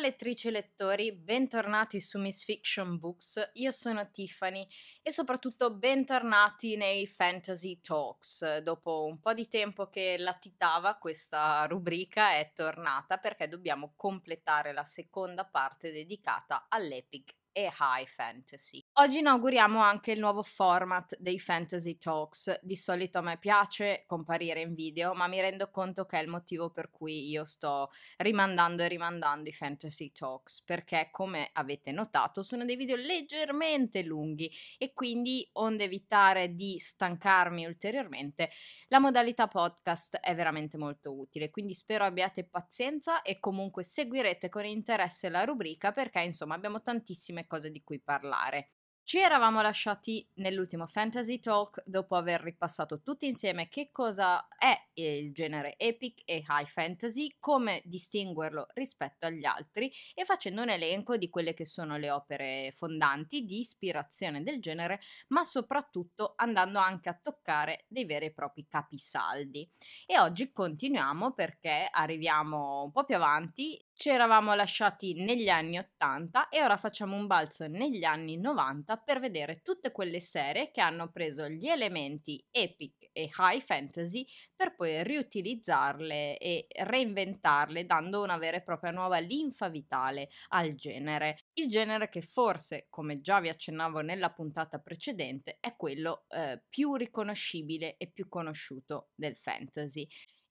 lettrici e lettori, bentornati su Miss Fiction Books, io sono Tiffany e soprattutto bentornati nei Fantasy Talks. Dopo un po' di tempo che latitava questa rubrica è tornata perché dobbiamo completare la seconda parte dedicata all'epic e high fantasy. Oggi inauguriamo anche il nuovo format dei Fantasy Talks. Di solito a me piace comparire in video, ma mi rendo conto che è il motivo per cui io sto rimandando e rimandando i Fantasy Talks, perché come avete notato sono dei video leggermente lunghi e quindi, onde evitare di stancarmi ulteriormente, la modalità podcast è veramente molto utile. Quindi spero abbiate pazienza e comunque seguirete con interesse la rubrica perché insomma abbiamo tantissime cose di cui parlare. Ci eravamo lasciati nell'ultimo Fantasy Talk dopo aver ripassato tutti insieme che cosa è il genere epic e high fantasy, come distinguerlo rispetto agli altri e facendo un elenco di quelle che sono le opere fondanti di ispirazione del genere, ma soprattutto andando anche a toccare dei veri e propri capisaldi. E oggi continuiamo perché arriviamo un po' più avanti ci eravamo lasciati negli anni 80 e ora facciamo un balzo negli anni 90 per vedere tutte quelle serie che hanno preso gli elementi epic e high fantasy per poi riutilizzarle e reinventarle dando una vera e propria nuova linfa vitale al genere. Il genere che forse, come già vi accennavo nella puntata precedente, è quello eh, più riconoscibile e più conosciuto del fantasy.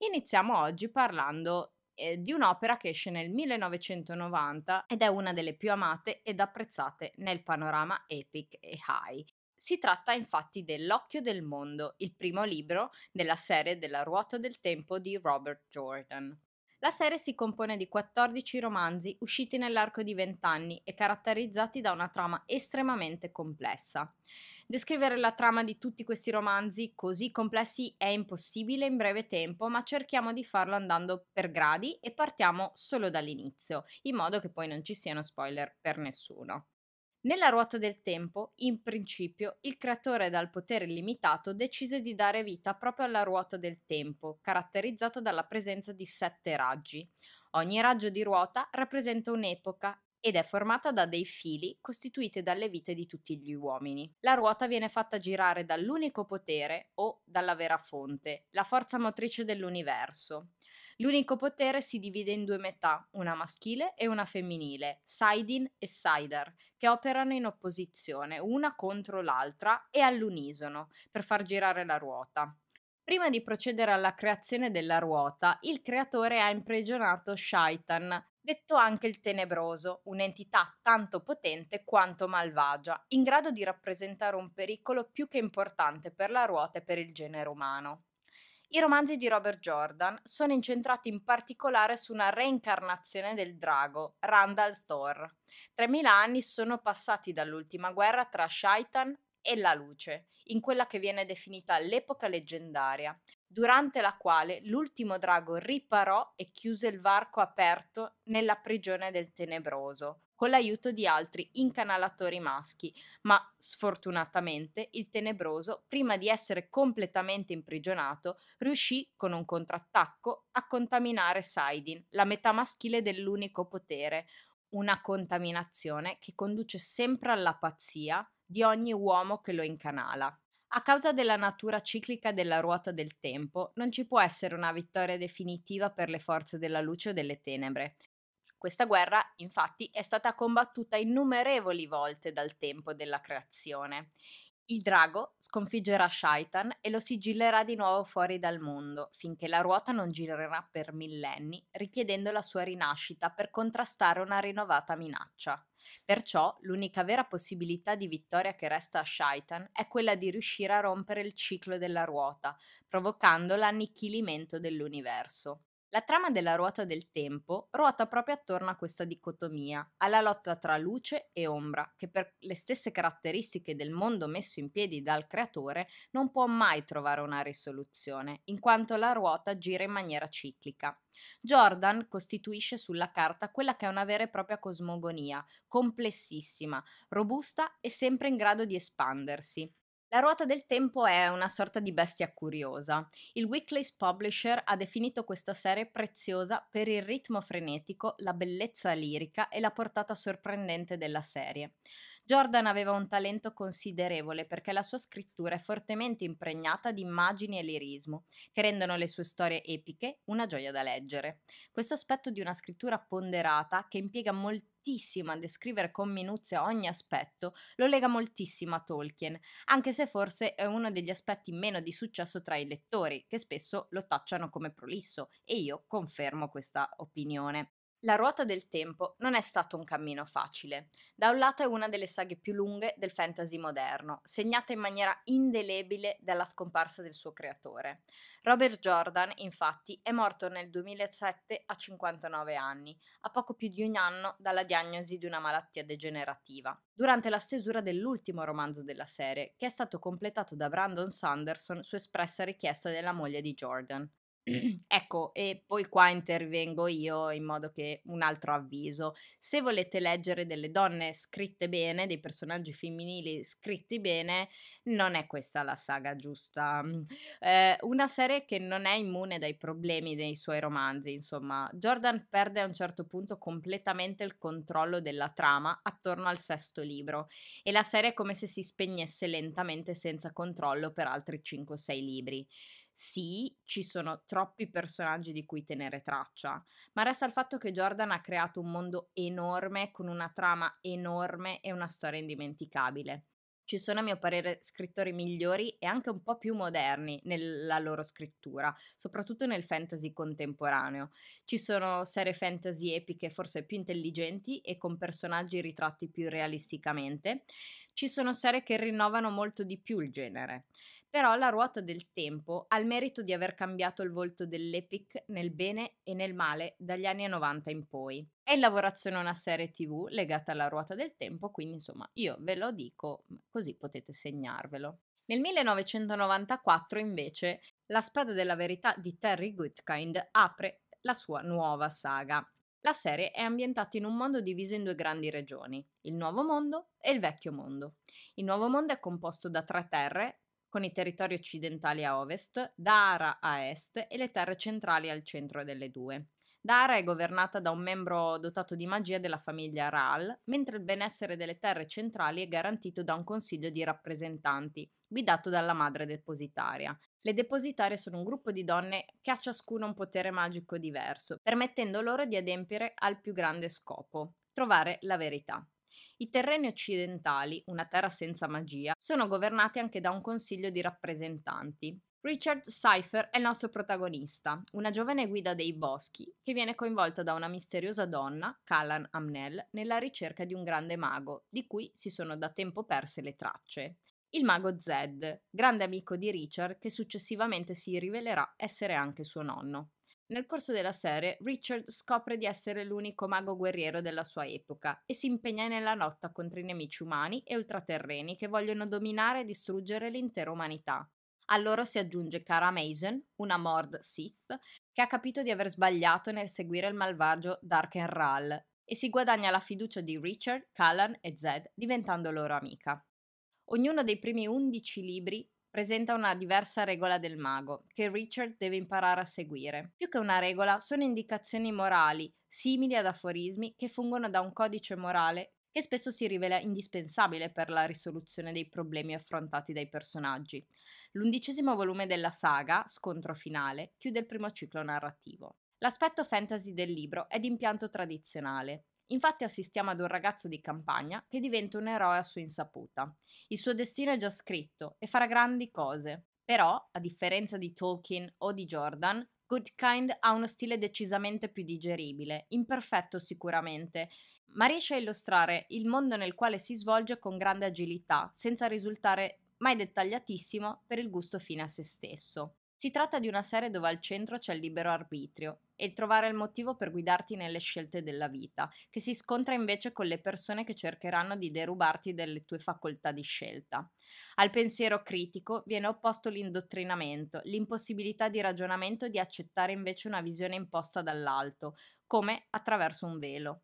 Iniziamo oggi parlando eh, di un'opera che esce nel 1990 ed è una delle più amate ed apprezzate nel panorama epic e high. Si tratta infatti dell'Occhio del Mondo, il primo libro della serie della Ruota del Tempo di Robert Jordan. La serie si compone di 14 romanzi usciti nell'arco di 20 anni e caratterizzati da una trama estremamente complessa. Descrivere la trama di tutti questi romanzi così complessi è impossibile in breve tempo, ma cerchiamo di farlo andando per gradi e partiamo solo dall'inizio, in modo che poi non ci siano spoiler per nessuno. Nella ruota del tempo, in principio, il creatore dal potere illimitato decise di dare vita proprio alla ruota del tempo, caratterizzata dalla presenza di sette raggi. Ogni raggio di ruota rappresenta un'epoca ed è formata da dei fili costituiti dalle vite di tutti gli uomini. La ruota viene fatta girare dall'unico potere o dalla vera fonte, la forza motrice dell'universo. L'unico potere si divide in due metà, una maschile e una femminile, Sidin e Saidar, che operano in opposizione una contro l'altra e all'unisono per far girare la ruota. Prima di procedere alla creazione della ruota, il creatore ha imprigionato Shaitan, detto anche il tenebroso, un'entità tanto potente quanto malvagia, in grado di rappresentare un pericolo più che importante per la ruota e per il genere umano. I romanzi di Robert Jordan sono incentrati in particolare su una reincarnazione del drago, Randall Thor. 3000 anni sono passati dall'ultima guerra tra Shaitan e la luce, in quella che viene definita l'epoca leggendaria, durante la quale l'ultimo drago riparò e chiuse il varco aperto nella prigione del tenebroso, con l'aiuto di altri incanalatori maschi, ma sfortunatamente il tenebroso, prima di essere completamente imprigionato, riuscì con un contrattacco a contaminare Saidin, la metà maschile dell'unico potere, una contaminazione che conduce sempre alla pazzia di ogni uomo che lo incanala. A causa della natura ciclica della ruota del tempo, non ci può essere una vittoria definitiva per le forze della luce o delle tenebre. Questa guerra, infatti, è stata combattuta innumerevoli volte dal tempo della creazione. Il drago sconfiggerà Shaitan e lo sigillerà di nuovo fuori dal mondo, finché la ruota non girerà per millenni, richiedendo la sua rinascita per contrastare una rinnovata minaccia. Perciò l'unica vera possibilità di vittoria che resta a Shaitan è quella di riuscire a rompere il ciclo della ruota, provocando l'annichilimento dell'universo. La trama della ruota del tempo ruota proprio attorno a questa dicotomia, alla lotta tra luce e ombra, che per le stesse caratteristiche del mondo messo in piedi dal creatore non può mai trovare una risoluzione, in quanto la ruota gira in maniera ciclica. Jordan costituisce sulla carta quella che è una vera e propria cosmogonia, complessissima, robusta e sempre in grado di espandersi. La ruota del tempo è una sorta di bestia curiosa. Il Weekly's Publisher ha definito questa serie preziosa per il ritmo frenetico, la bellezza lirica e la portata sorprendente della serie. Jordan aveva un talento considerevole perché la sua scrittura è fortemente impregnata di immagini e lirismo, che rendono le sue storie epiche una gioia da leggere. Questo aspetto di una scrittura ponderata che impiega molti prontissima a descrivere con minuzia ogni aspetto, lo lega moltissimo a Tolkien, anche se forse è uno degli aspetti meno di successo tra i lettori, che spesso lo tacciano come prolisso, e io confermo questa opinione. La ruota del tempo non è stato un cammino facile. Da un lato è una delle saghe più lunghe del fantasy moderno, segnata in maniera indelebile dalla scomparsa del suo creatore. Robert Jordan, infatti, è morto nel 2007 a 59 anni, a poco più di un anno dalla diagnosi di una malattia degenerativa, durante la stesura dell'ultimo romanzo della serie, che è stato completato da Brandon Sanderson su espressa richiesta della moglie di Jordan. Ecco, e poi qua intervengo io in modo che un altro avviso. Se volete leggere delle donne scritte bene, dei personaggi femminili scritti bene, non è questa la saga giusta. Mm, eh, una serie che non è immune dai problemi dei suoi romanzi, insomma. Jordan perde a un certo punto completamente il controllo della trama attorno al sesto libro e la serie è come se si spegnesse lentamente senza controllo per altri 5-6 libri. Sì, ci sono troppi personaggi di cui tenere traccia, ma resta il fatto che Jordan ha creato un mondo enorme con una trama enorme e una storia indimenticabile. Ci sono, a mio parere, scrittori migliori e anche un po' più moderni nella loro scrittura, soprattutto nel fantasy contemporaneo. Ci sono serie fantasy epiche forse più intelligenti e con personaggi ritratti più realisticamente. Ci sono serie che rinnovano molto di più il genere. Però la ruota del tempo ha il merito di aver cambiato il volto dell'epic nel bene e nel male dagli anni 90 in poi. È in lavorazione una serie TV legata alla ruota del tempo, quindi insomma io ve lo dico così potete segnarvelo. Nel 1994 invece La spada della verità di Terry Goodkind apre la sua nuova saga. La serie è ambientata in un mondo diviso in due grandi regioni, il Nuovo Mondo e il Vecchio Mondo. Il Nuovo Mondo è composto da tre terre, con i territori occidentali a ovest, Dara a est e le terre centrali al centro delle due. Dara è governata da un membro dotato di magia della famiglia Raal, mentre il benessere delle terre centrali è garantito da un consiglio di rappresentanti, guidato dalla madre depositaria. Le depositarie sono un gruppo di donne che ha ciascuna un potere magico diverso, permettendo loro di adempiere al più grande scopo, trovare la verità. I terreni occidentali, una terra senza magia, sono governati anche da un consiglio di rappresentanti. Richard Cypher è il nostro protagonista, una giovane guida dei boschi che viene coinvolta da una misteriosa donna, Callan Amnel, nella ricerca di un grande mago, di cui si sono da tempo perse le tracce. Il mago Zed, grande amico di Richard che successivamente si rivelerà essere anche suo nonno. Nel corso della serie, Richard scopre di essere l'unico mago guerriero della sua epoca e si impegna nella lotta contro i nemici umani e ultraterreni che vogliono dominare e distruggere l'intera umanità. A loro si aggiunge Cara Mason, una Mord Sith, che ha capito di aver sbagliato nel seguire il malvagio Darken Ral e si guadagna la fiducia di Richard, Callan e Zed diventando loro amica. Ognuno dei primi 11 libri presenta una diversa regola del mago, che Richard deve imparare a seguire. Più che una regola, sono indicazioni morali, simili ad aforismi, che fungono da un codice morale che spesso si rivela indispensabile per la risoluzione dei problemi affrontati dai personaggi. L'undicesimo volume della saga, Scontro Finale, chiude il primo ciclo narrativo. L'aspetto fantasy del libro è di impianto tradizionale. Infatti assistiamo ad un ragazzo di campagna che diventa un eroe a sua insaputa. Il suo destino è già scritto e farà grandi cose. Però, a differenza di Tolkien o di Jordan, Goodkind ha uno stile decisamente più digeribile, imperfetto sicuramente, ma riesce a illustrare il mondo nel quale si svolge con grande agilità, senza risultare mai dettagliatissimo per il gusto fine a se stesso. Si tratta di una serie dove al centro c'è il libero arbitrio, e trovare il motivo per guidarti nelle scelte della vita, che si scontra invece con le persone che cercheranno di derubarti delle tue facoltà di scelta. Al pensiero critico viene opposto l'indottrinamento, l'impossibilità di ragionamento di accettare invece una visione imposta dall'alto, come attraverso un velo.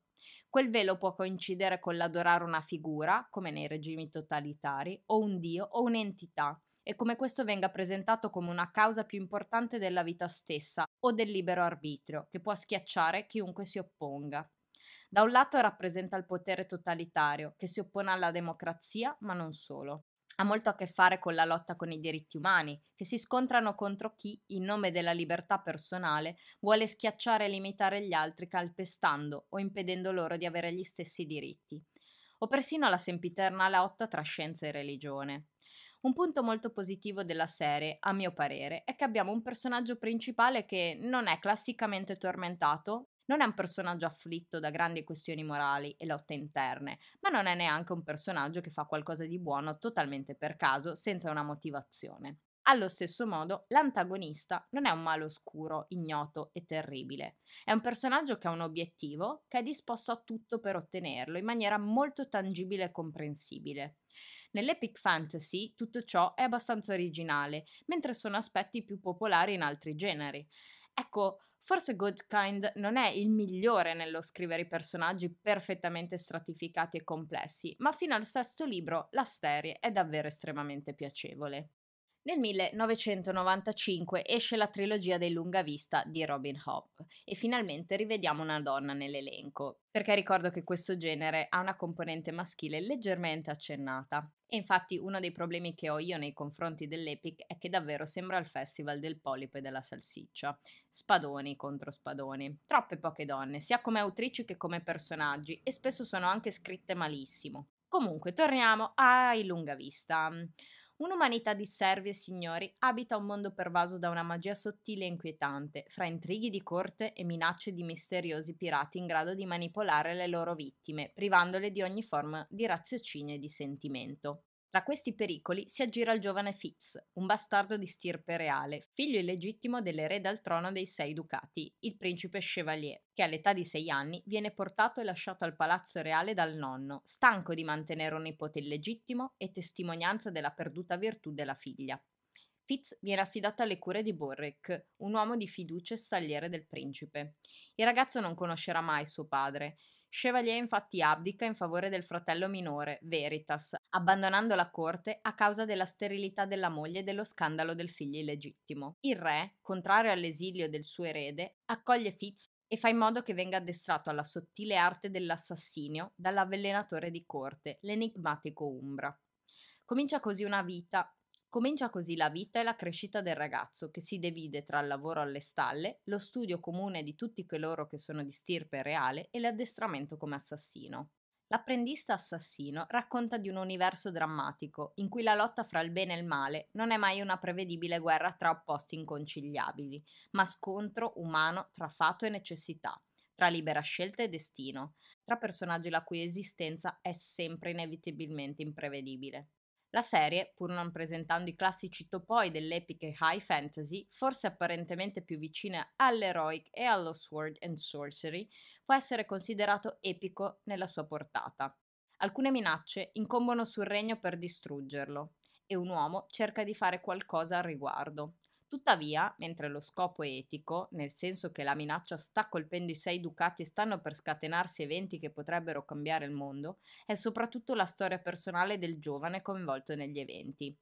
Quel velo può coincidere con l'adorare una figura, come nei regimi totalitari, o un dio o un'entità, e come questo venga presentato come una causa più importante della vita stessa o del libero arbitrio, che può schiacciare chiunque si opponga. Da un lato rappresenta il potere totalitario, che si oppone alla democrazia, ma non solo. Ha molto a che fare con la lotta con i diritti umani, che si scontrano contro chi, in nome della libertà personale, vuole schiacciare e limitare gli altri calpestando o impedendo loro di avere gli stessi diritti o persino la sempiterna lotta tra scienza e religione. Un punto molto positivo della serie, a mio parere, è che abbiamo un personaggio principale che non è classicamente tormentato, non è un personaggio afflitto da grandi questioni morali e lotte interne, ma non è neanche un personaggio che fa qualcosa di buono totalmente per caso, senza una motivazione. Allo stesso modo, l'antagonista non è un male oscuro, ignoto e terribile. È un personaggio che ha un obiettivo, che è disposto a tutto per ottenerlo in maniera molto tangibile e comprensibile. Nell'epic fantasy tutto ciò è abbastanza originale, mentre sono aspetti più popolari in altri generi. Ecco, Forse Goodkind non è il migliore nello scrivere i personaggi perfettamente stratificati e complessi, ma fino al sesto libro la serie è davvero estremamente piacevole. Nel 1995 esce la trilogia dei Lunga Vista di Robin Hobb e finalmente rivediamo una donna nell'elenco, perché ricordo che questo genere ha una componente maschile leggermente accennata. E infatti uno dei problemi che ho io nei confronti dell'Epic è che davvero sembra il festival del polipo e della salsiccia. Spadoni contro spadoni. Troppe poche donne, sia come autrici che come personaggi, e spesso sono anche scritte malissimo. Comunque, torniamo ai Lunga Vista. Un'umanità di servi e signori abita un mondo pervaso da una magia sottile e inquietante, fra intrighi di corte e minacce di misteriosi pirati in grado di manipolare le loro vittime, privandole di ogni forma di raziocinio e di sentimento. Tra questi pericoli si aggira il giovane Fitz, un bastardo di stirpe reale, figlio illegittimo dell'erede al trono dei sei ducati, il principe Chevalier, che all'età di sei anni viene portato e lasciato al palazzo reale dal nonno, stanco di mantenere un nipote illegittimo e testimonianza della perduta virtù della figlia. Fitz viene affidato alle cure di Borrek, un uomo di fiducia e stagliere del principe. Il ragazzo non conoscerà mai suo padre, Chevalier infatti abdica in favore del fratello minore, Veritas, abbandonando la corte a causa della sterilità della moglie e dello scandalo del figlio illegittimo. Il re, contrario all'esilio del suo erede, accoglie Fitz e fa in modo che venga addestrato alla sottile arte dell'assassinio dall'avvelenatore di corte, l'enigmatico Umbra. Comincia così una vita Comincia così la vita e la crescita del ragazzo che si divide tra il lavoro alle stalle, lo studio comune di tutti coloro che sono di stirpe reale e l'addestramento come assassino. L'apprendista assassino racconta di un universo drammatico in cui la lotta fra il bene e il male non è mai una prevedibile guerra tra opposti inconciliabili, ma scontro umano tra fato e necessità, tra libera scelta e destino, tra personaggi la cui esistenza è sempre inevitabilmente imprevedibile. La serie, pur non presentando i classici topoi dell'epica high fantasy, forse apparentemente più vicina all'eroic e allo sword and sorcery, può essere considerato epico nella sua portata. Alcune minacce incombono sul regno per distruggerlo e un uomo cerca di fare qualcosa al riguardo. Tuttavia, mentre lo scopo è etico, nel senso che la minaccia sta colpendo i sei ducati e stanno per scatenarsi eventi che potrebbero cambiare il mondo, è soprattutto la storia personale del giovane coinvolto negli eventi.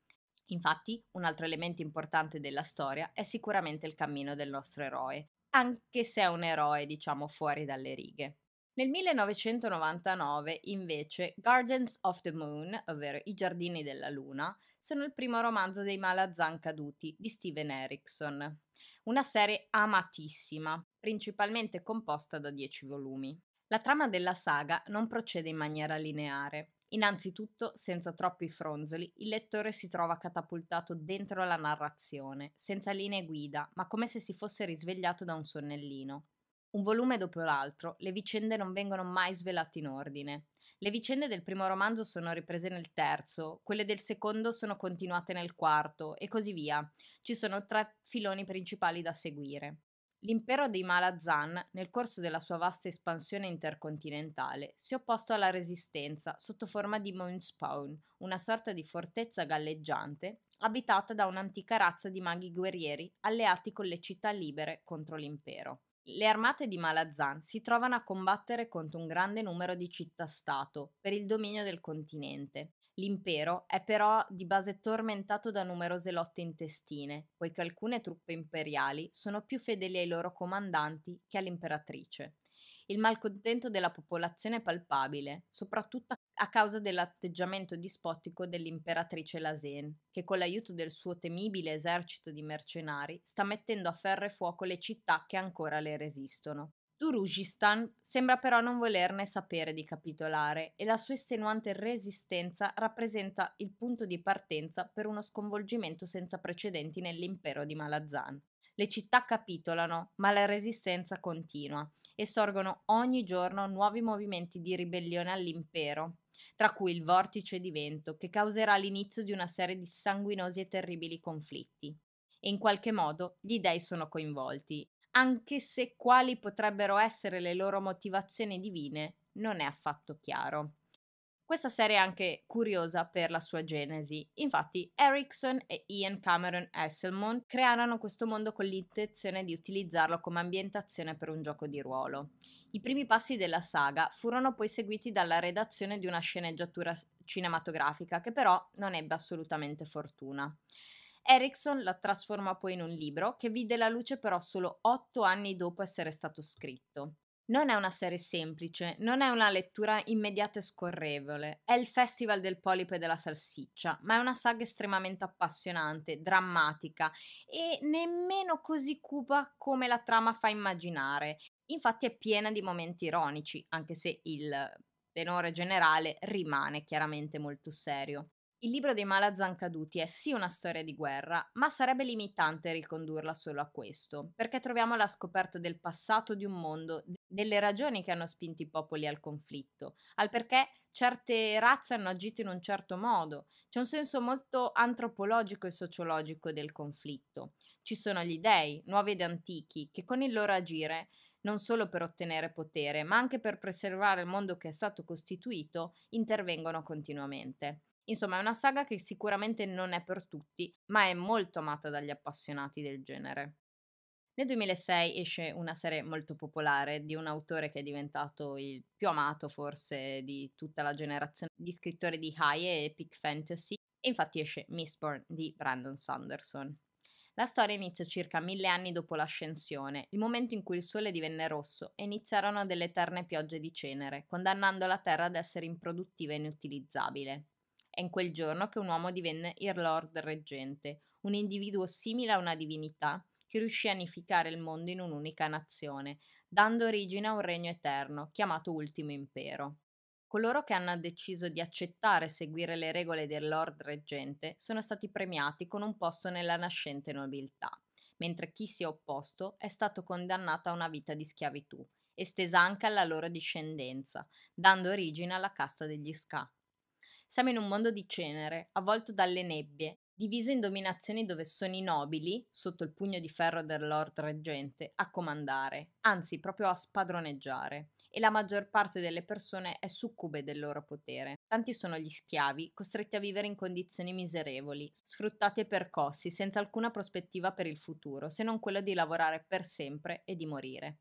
Infatti, un altro elemento importante della storia è sicuramente il cammino del nostro eroe, anche se è un eroe, diciamo, fuori dalle righe. Nel 1999, invece, Gardens of the Moon, ovvero I giardini della luna, sono il primo romanzo dei Malazan caduti di Steven Erickson, una serie amatissima, principalmente composta da 10 volumi. La trama della saga non procede in maniera lineare. Innanzitutto, senza troppi fronzoli, il lettore si trova catapultato dentro la narrazione, senza linee guida, ma come se si fosse risvegliato da un sonnellino. Un volume dopo l'altro, le vicende non vengono mai svelate in ordine. Le vicende del primo romanzo sono riprese nel terzo, quelle del secondo sono continuate nel quarto e così via. Ci sono tre filoni principali da seguire. L'impero dei Malazan, nel corso della sua vasta espansione intercontinentale, si è opposto alla resistenza sotto forma di Moonspawn, una sorta di fortezza galleggiante abitata da un'antica razza di maghi guerrieri alleati con le città libere contro l'impero. Le armate di Malazan si trovano a combattere contro un grande numero di città-stato per il dominio del continente. L'impero è però di base tormentato da numerose lotte intestine, poiché alcune truppe imperiali sono più fedeli ai loro comandanti che all'imperatrice. Il malcontento della popolazione è palpabile, soprattutto a a causa dell'atteggiamento dispotico dell'imperatrice Lazen, che con l'aiuto del suo temibile esercito di mercenari sta mettendo a ferro e fuoco le città che ancora le resistono. Durujistan sembra però non volerne sapere di capitolare e la sua estenuante resistenza rappresenta il punto di partenza per uno sconvolgimento senza precedenti nell'impero di Malazan. Le città capitolano, ma la resistenza continua e sorgono ogni giorno nuovi movimenti di ribellione all'impero tra cui il vortice di vento che causerà l'inizio di una serie di sanguinosi e terribili conflitti. E in qualche modo gli dei sono coinvolti, anche se quali potrebbero essere le loro motivazioni divine non è affatto chiaro. Questa serie è anche curiosa per la sua genesi. Infatti, Erickson e Ian Cameron Esselmon crearono questo mondo con l'intenzione di utilizzarlo come ambientazione per un gioco di ruolo. I primi passi della saga furono poi seguiti dalla redazione di una sceneggiatura cinematografica che però non ebbe assolutamente fortuna. Erickson la trasformò poi in un libro che vide la luce però solo otto anni dopo essere stato scritto. Non è una serie semplice, non è una lettura immediata e scorrevole, è il festival del polipo e della salsiccia, ma è una saga estremamente appassionante, drammatica e nemmeno così cupa come la trama fa immaginare Infatti è piena di momenti ironici, anche se il tenore generale rimane chiaramente molto serio. Il libro dei Malazan caduti è sì una storia di guerra, ma sarebbe limitante ricondurla solo a questo, perché troviamo la scoperta del passato di un mondo, delle ragioni che hanno spinto i popoli al conflitto, al perché certe razze hanno agito in un certo modo. C'è un senso molto antropologico e sociologico del conflitto. Ci sono gli dei, nuovi ed antichi, che con il loro agire non solo per ottenere potere, ma anche per preservare il mondo che è stato costituito, intervengono continuamente. Insomma, è una saga che sicuramente non è per tutti, ma è molto amata dagli appassionati del genere. Nel 2006 esce una serie molto popolare di un autore che è diventato il più amato forse di tutta la generazione di scrittori di high e epic fantasy, e infatti esce Mistborn di Brandon Sanderson. La storia inizia circa mille anni dopo l'ascensione, il momento in cui il sole divenne rosso e iniziarono delle eterne piogge di cenere, condannando la terra ad essere improduttiva e inutilizzabile. È in quel giorno che un uomo divenne il Lord Reggente, un individuo simile a una divinità che riuscì a unificare il mondo in un'unica nazione, dando origine a un regno eterno, chiamato Ultimo Impero. Coloro che hanno deciso di accettare e seguire le regole del Lord Reggente sono stati premiati con un posto nella nascente nobiltà, mentre chi si è opposto è stato condannato a una vita di schiavitù, estesa anche alla loro discendenza, dando origine alla casta degli Ska. Siamo in un mondo di cenere, avvolto dalle nebbie, diviso in dominazioni dove sono i nobili, sotto il pugno di ferro del Lord Reggente, a comandare, anzi proprio a spadroneggiare e la maggior parte delle persone è succube del loro potere. Tanti sono gli schiavi, costretti a vivere in condizioni miserevoli, sfruttati e percossi, senza alcuna prospettiva per il futuro, se non quella di lavorare per sempre e di morire.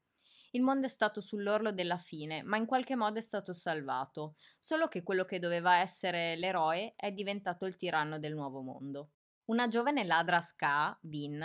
Il mondo è stato sull'orlo della fine, ma in qualche modo è stato salvato, solo che quello che doveva essere l'eroe è diventato il tiranno del nuovo mondo. Una giovane ladra ska, Vin,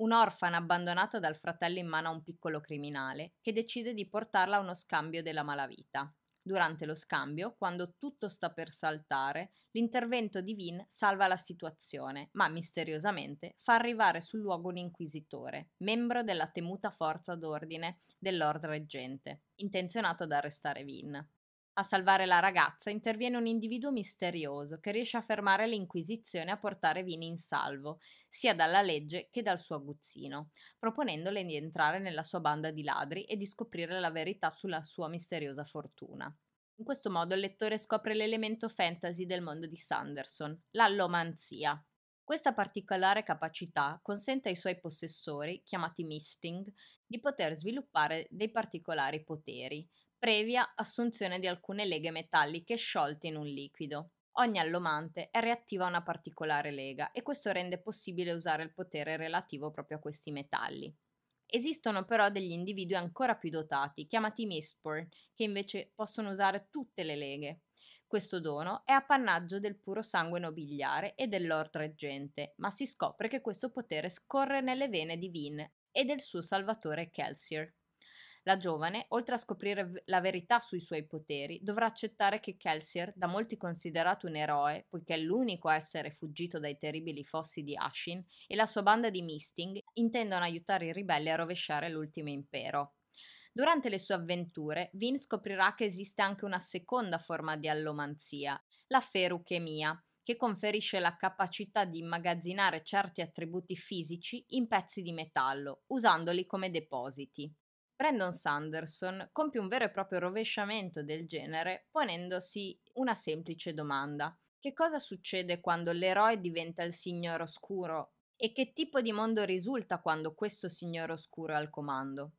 un'orfana abbandonata dal fratello in mano a un piccolo criminale, che decide di portarla a uno scambio della malavita. Durante lo scambio, quando tutto sta per saltare, l'intervento di Vin salva la situazione, ma misteriosamente fa arrivare sul luogo un inquisitore, membro della temuta forza d'ordine dell'Ord Reggente, intenzionato ad arrestare Vin. A salvare la ragazza interviene un individuo misterioso che riesce a fermare l'Inquisizione a portare Vini in salvo, sia dalla legge che dal suo aguzzino, proponendole di entrare nella sua banda di ladri e di scoprire la verità sulla sua misteriosa fortuna. In questo modo il lettore scopre l'elemento fantasy del mondo di Sanderson, l'allomanzia, questa particolare capacità consente ai suoi possessori, chiamati misting, di poter sviluppare dei particolari poteri, previa assunzione di alcune leghe metalliche sciolte in un liquido. Ogni allomante è reattiva a una particolare lega e questo rende possibile usare il potere relativo proprio a questi metalli. Esistono però degli individui ancora più dotati, chiamati Mistborn, che invece possono usare tutte le leghe. Questo dono è appannaggio del puro sangue nobiliare e del Lord Reggente, ma si scopre che questo potere scorre nelle vene di Vin e del suo salvatore Kelsier. La giovane, oltre a scoprire la verità sui suoi poteri, dovrà accettare che Kelsier, da molti considerato un eroe, poiché è l'unico a essere fuggito dai terribili fossi di Ashin, e la sua banda di Misting intendono aiutare i ribelli a rovesciare l'ultimo impero. Durante le sue avventure, Vin scoprirà che esiste anche una seconda forma di allomanzia, la feruchemia, che conferisce la capacità di immagazzinare certi attributi fisici in pezzi di metallo, usandoli come depositi. Brandon Sanderson compie un vero e proprio rovesciamento del genere ponendosi una semplice domanda. Che cosa succede quando l'eroe diventa il signore oscuro? E che tipo di mondo risulta quando questo signore oscuro è al comando?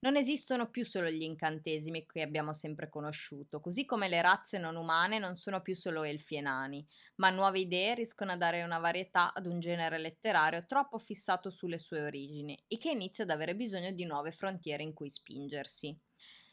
Non esistono più solo gli incantesimi che abbiamo sempre conosciuto, così come le razze non umane non sono più solo elfi e nani, ma nuove idee riescono a dare una varietà ad un genere letterario troppo fissato sulle sue origini e che inizia ad avere bisogno di nuove frontiere in cui spingersi.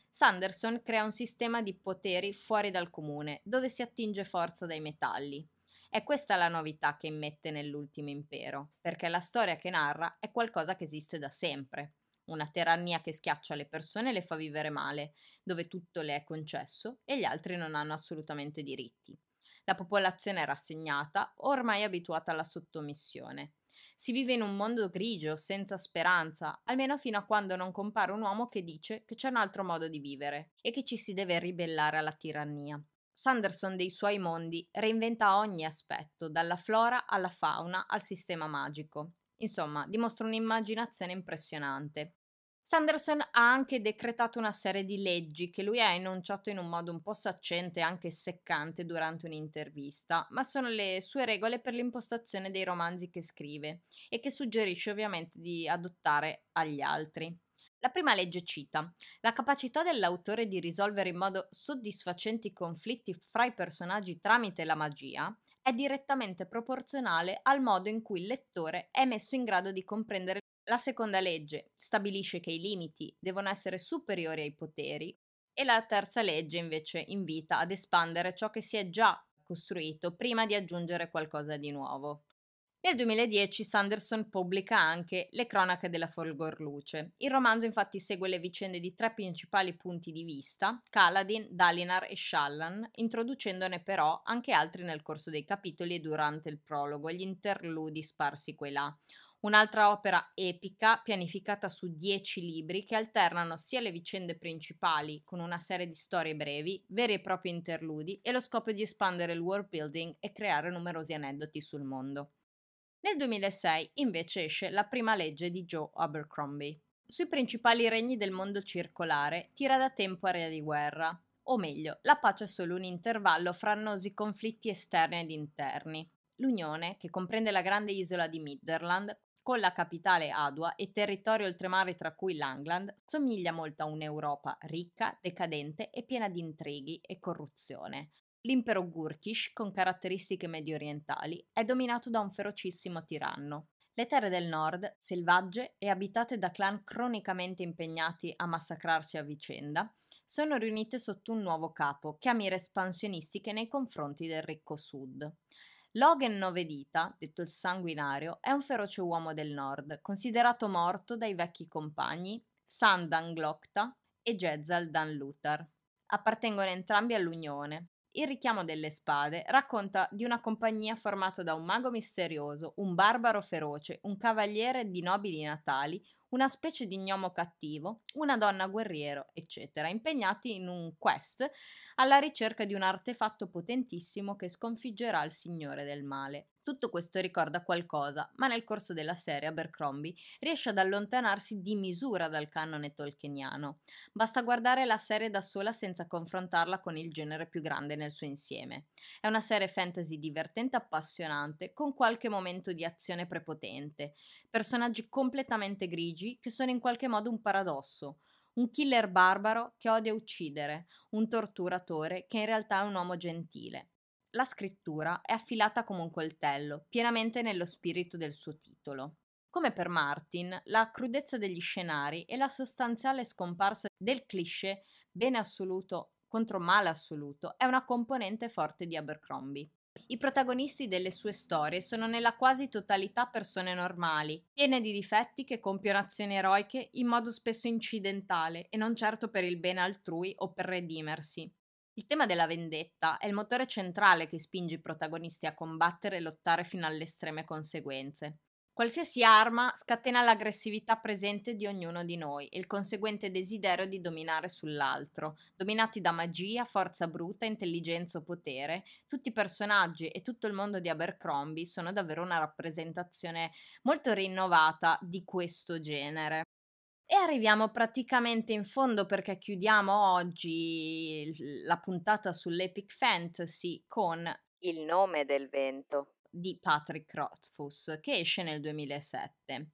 Sanderson crea un sistema di poteri fuori dal comune, dove si attinge forza dai metalli. È questa la novità che immette nell'ultimo impero, perché la storia che narra è qualcosa che esiste da sempre una tirannia che schiaccia le persone e le fa vivere male, dove tutto le è concesso e gli altri non hanno assolutamente diritti. La popolazione è rassegnata, ormai abituata alla sottomissione. Si vive in un mondo grigio, senza speranza, almeno fino a quando non compare un uomo che dice che c'è un altro modo di vivere e che ci si deve ribellare alla tirannia. Sanderson dei suoi mondi reinventa ogni aspetto, dalla flora alla fauna al sistema magico. Insomma, dimostra un'immaginazione impressionante. Sanderson ha anche decretato una serie di leggi che lui ha enunciato in un modo un po' saccente e anche seccante durante un'intervista, ma sono le sue regole per l'impostazione dei romanzi che scrive e che suggerisce ovviamente di adottare agli altri. La prima legge cita la capacità dell'autore di risolvere in modo soddisfacente i conflitti fra i personaggi tramite la magia è direttamente proporzionale al modo in cui il lettore è messo in grado di comprendere la seconda legge stabilisce che i limiti devono essere superiori ai poteri e la terza legge invece invita ad espandere ciò che si è già costruito prima di aggiungere qualcosa di nuovo. Nel 2010 Sanderson pubblica anche Le cronache della folgorluce. Il romanzo infatti segue le vicende di tre principali punti di vista, Kaladin, Dalinar e Shallan, introducendone però anche altri nel corso dei capitoli e durante il prologo gli interludi sparsi qua e là. Un'altra opera epica pianificata su dieci libri che alternano sia le vicende principali con una serie di storie brevi, veri e propri interludi e lo scopo di espandere il world building e creare numerosi aneddoti sul mondo. Nel 2006 invece esce la prima legge di Joe Abercrombie. Sui principali regni del mondo circolare tira da tempo area di guerra, o meglio, la pace è solo un intervallo fra annosi conflitti esterni ed interni. L'Unione, che comprende la grande isola di Midderland, con la capitale Adua e territori oltremare tra cui l'Angland, somiglia molto a un'Europa ricca, decadente e piena di intrighi e corruzione, L'impero Gurkish, con caratteristiche medio orientali, è dominato da un ferocissimo tiranno. Le terre del nord, selvagge e abitate da clan cronicamente impegnati a massacrarsi a vicenda, sono riunite sotto un nuovo capo che ha mire espansionistiche nei confronti del ricco sud. Logan Novedita, detto il sanguinario, è un feroce uomo del nord, considerato morto dai vecchi compagni Sandan Glokta e Jezal Dan Luthar. Appartengono entrambi all'Unione, il richiamo delle spade racconta di una compagnia formata da un mago misterioso, un barbaro feroce, un cavaliere di nobili natali, una specie di gnomo cattivo, una donna guerriero, eccetera, impegnati in un quest alla ricerca di un artefatto potentissimo che sconfiggerà il signore del male. Tutto questo ricorda qualcosa, ma nel corso della serie Abercrombie riesce ad allontanarsi di misura dal canone tolkieniano. Basta guardare la serie da sola senza confrontarla con il genere più grande nel suo insieme. È una serie fantasy divertente e appassionante, con qualche momento di azione prepotente, personaggi completamente grigi che sono in qualche modo un paradosso. Un killer barbaro che odia uccidere, un torturatore che in realtà è un uomo gentile, la scrittura è affilata come un coltello, pienamente nello spirito del suo titolo. Come per Martin, la crudezza degli scenari e la sostanziale scomparsa del cliché bene assoluto contro male assoluto è una componente forte di Abercrombie. I protagonisti delle sue storie sono nella quasi totalità persone normali, piene di difetti che compiono azioni eroiche in modo spesso incidentale e non certo per il bene altrui o per redimersi, il tema della vendetta è il motore centrale che spinge i protagonisti a combattere e lottare fino alle estreme conseguenze. Qualsiasi arma scatena l'aggressività presente di ognuno di noi e il conseguente desiderio di dominare sull'altro. Dominati da magia, forza bruta, intelligenza o potere, tutti i personaggi e tutto il mondo di Abercrombie sono davvero una rappresentazione molto rinnovata di questo genere. E arriviamo praticamente in fondo perché chiudiamo oggi la puntata sull'Epic Fantasy con Il nome del vento di Patrick Rothfuss che esce nel 2007.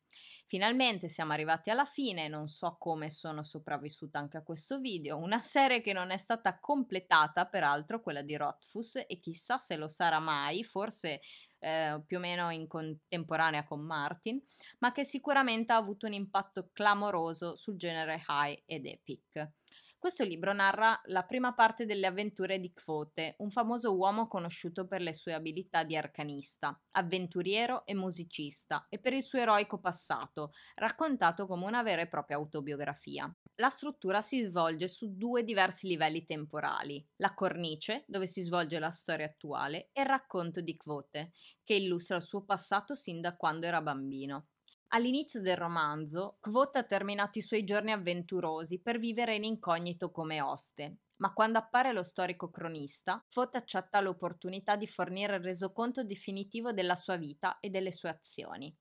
Finalmente siamo arrivati alla fine, non so come sono sopravvissuta anche a questo video, una serie che non è stata completata peraltro, quella di Rothfuss e chissà se lo sarà mai, forse eh, più o meno in contemporanea con Martin, ma che sicuramente ha avuto un impatto clamoroso sul genere high ed epic. Questo libro narra la prima parte delle avventure di Kvote, un famoso uomo conosciuto per le sue abilità di arcanista, avventuriero e musicista, e per il suo eroico passato, raccontato come una vera e propria autobiografia. La struttura si svolge su due diversi livelli temporali, la cornice, dove si svolge la storia attuale, e il racconto di Quote, che illustra il suo passato sin da quando era bambino. All'inizio del romanzo, Quote ha terminato i suoi giorni avventurosi per vivere in incognito come oste, ma quando appare lo storico cronista, Quote accetta l'opportunità di fornire il resoconto definitivo della sua vita e delle sue azioni.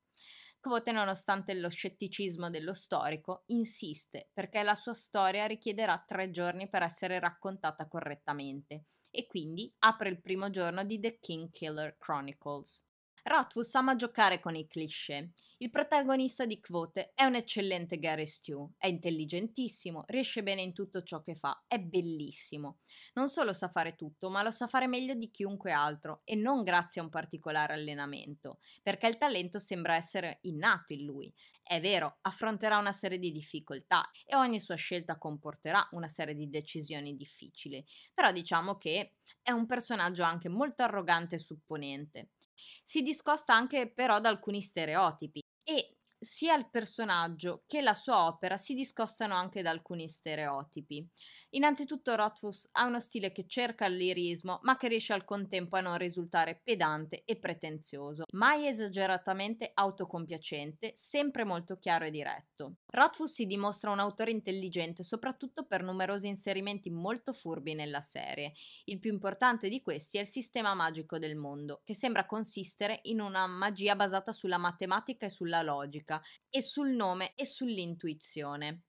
Quote, nonostante lo scetticismo dello storico, insiste perché la sua storia richiederà tre giorni per essere raccontata correttamente e quindi apre il primo giorno di The King Killer Chronicles. Rothfuss ama giocare con i cliché. Il protagonista di Quote è un eccellente Gary Stew, è intelligentissimo, riesce bene in tutto ciò che fa, è bellissimo. Non solo sa fare tutto, ma lo sa fare meglio di chiunque altro e non grazie a un particolare allenamento, perché il talento sembra essere innato in lui. È vero, affronterà una serie di difficoltà e ogni sua scelta comporterà una serie di decisioni difficili, però diciamo che è un personaggio anche molto arrogante e supponente. Si discosta anche però da alcuni stereotipi e sia il personaggio che la sua opera si discostano anche da alcuni stereotipi. Innanzitutto Rothfuss ha uno stile che cerca il lirismo, ma che riesce al contempo a non risultare pedante e pretenzioso, mai esageratamente autocompiacente, sempre molto chiaro e diretto. Rothfuss si dimostra un autore intelligente soprattutto per numerosi inserimenti molto furbi nella serie. Il più importante di questi è il sistema magico del mondo, che sembra consistere in una magia basata sulla matematica e sulla logica, e sul nome e sull'intuizione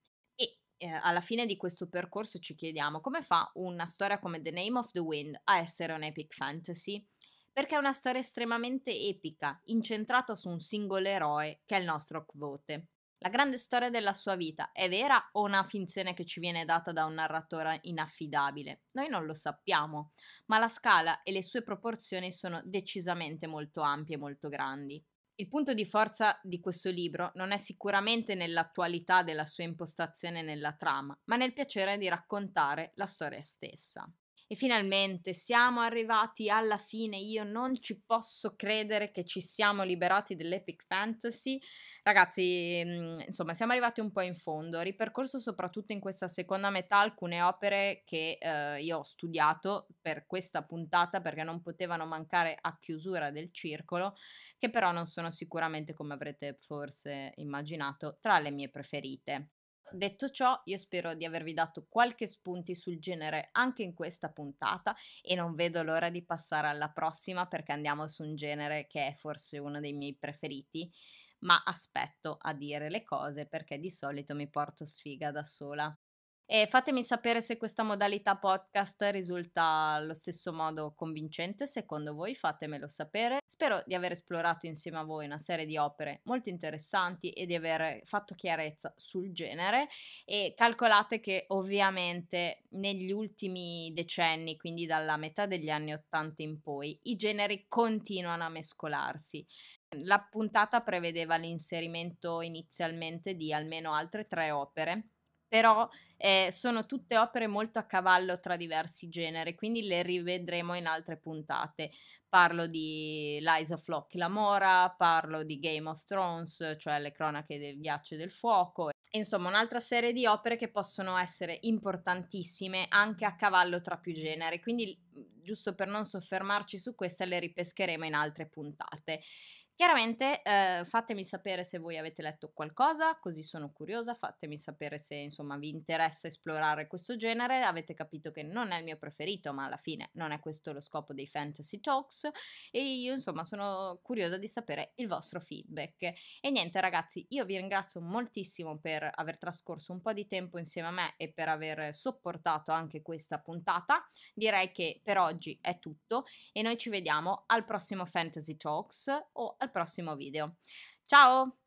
eh, alla fine di questo percorso ci chiediamo come fa una storia come The Name of the Wind a essere un epic fantasy? Perché è una storia estremamente epica, incentrata su un singolo eroe che è il nostro Kvote. La grande storia della sua vita è vera o una finzione che ci viene data da un narratore inaffidabile? Noi non lo sappiamo, ma la scala e le sue proporzioni sono decisamente molto ampie e molto grandi. Il punto di forza di questo libro non è sicuramente nell'attualità della sua impostazione nella trama, ma nel piacere di raccontare la storia stessa. E finalmente siamo arrivati alla fine, io non ci posso credere che ci siamo liberati dell'epic fantasy. Ragazzi, mm, insomma, siamo arrivati un po' in fondo, ho ripercorso soprattutto in questa seconda metà alcune opere che eh, io ho studiato per questa puntata perché non potevano mancare a chiusura del circolo, che però non sono sicuramente, come avrete forse immaginato, tra le mie preferite. Detto ciò, io spero di avervi dato qualche spunti sul genere anche in questa puntata e non vedo l'ora di passare alla prossima perché andiamo su un genere che è forse uno dei miei preferiti, ma aspetto a dire le cose perché di solito mi porto sfiga da sola. E fatemi sapere se questa modalità podcast risulta allo stesso modo convincente secondo voi, fatemelo sapere. Spero di aver esplorato insieme a voi una serie di opere molto interessanti e di aver fatto chiarezza sul genere e calcolate che ovviamente negli ultimi decenni, quindi dalla metà degli anni 80 in poi, i generi continuano a mescolarsi. La puntata prevedeva l'inserimento inizialmente di almeno altre tre opere però eh, sono tutte opere molto a cavallo tra diversi generi, quindi le rivedremo in altre puntate. Parlo di Lies of Locke la Mora, parlo di Game of Thrones, cioè le cronache del ghiaccio e del fuoco, insomma un'altra serie di opere che possono essere importantissime anche a cavallo tra più generi, quindi giusto per non soffermarci su queste le ripescheremo in altre puntate. Chiaramente eh, fatemi sapere se voi avete letto qualcosa, così sono curiosa, fatemi sapere se insomma vi interessa esplorare questo genere, avete capito che non è il mio preferito, ma alla fine non è questo lo scopo dei Fantasy Talks e io insomma sono curiosa di sapere il vostro feedback. E niente ragazzi, io vi ringrazio moltissimo per aver trascorso un po' di tempo insieme a me e per aver sopportato anche questa puntata. Direi che per oggi è tutto e noi ci vediamo al prossimo Fantasy Talks o al prossimo video. Ciao!